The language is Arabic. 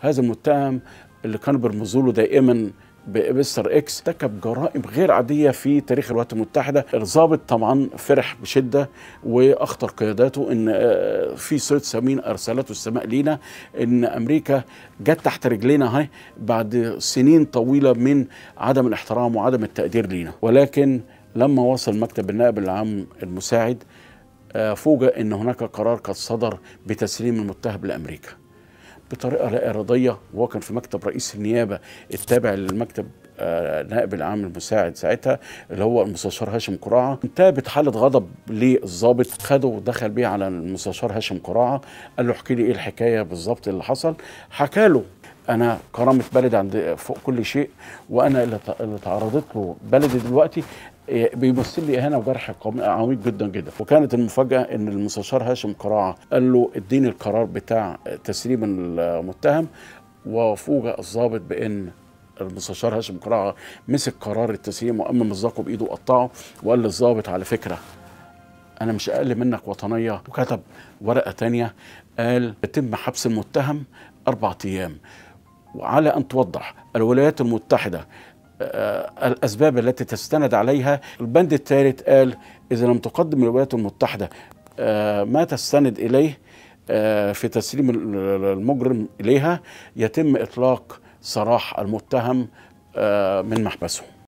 هذا المتهم اللي كانوا بيرمزوا له دائما بمستر اكس ارتكب جرائم غير عاديه في تاريخ الولايات المتحده الضابط طبعا فرح بشده واخطر قياداته ان آه، في صوت سمين ارسلته السماء لينا ان امريكا جت تحت رجلينا هاي بعد سنين طويله من عدم الاحترام وعدم التقدير لينا ولكن لما وصل مكتب النائب العام المساعد آه، فوجئ ان هناك قرار قد صدر بتسليم المتهم لامريكا بطريقه لا اراديه وهو كان في مكتب رئيس النيابه التابع للمكتب النائب آه، العام المساعد ساعتها اللي هو المستشار هاشم قراعه انتابت حاله غضب للظابط خده ودخل بيه على المستشار هاشم قراعه قال له احكي لي ايه الحكايه بالظبط اللي حصل حكى له انا كرامه بلدي عند فوق كل شيء وانا اللي تعرضت له بلدي دلوقتي إيه، بيمثل لي اهانه وجرح عميق جدا جدا وكانت المفاجاه ان المستشار هاشم قراعه قال له اديني القرار بتاع تسليم المتهم وفوجئ الضابط بان المستشار هاشم قراعه مسك قرار التسليم وامم مصداقه بايده وقطعه وقال للضابط على فكره انا مش اقل منك وطنيه وكتب ورقه تانية قال يتم حبس المتهم اربع ايام وعلى أن توضح الولايات المتحدة آه، الأسباب التي تستند عليها البند الثالث قال إذا لم تقدم الولايات المتحدة آه، ما تستند إليه آه، في تسليم المجرم إليها يتم إطلاق سراح المتهم من محبسه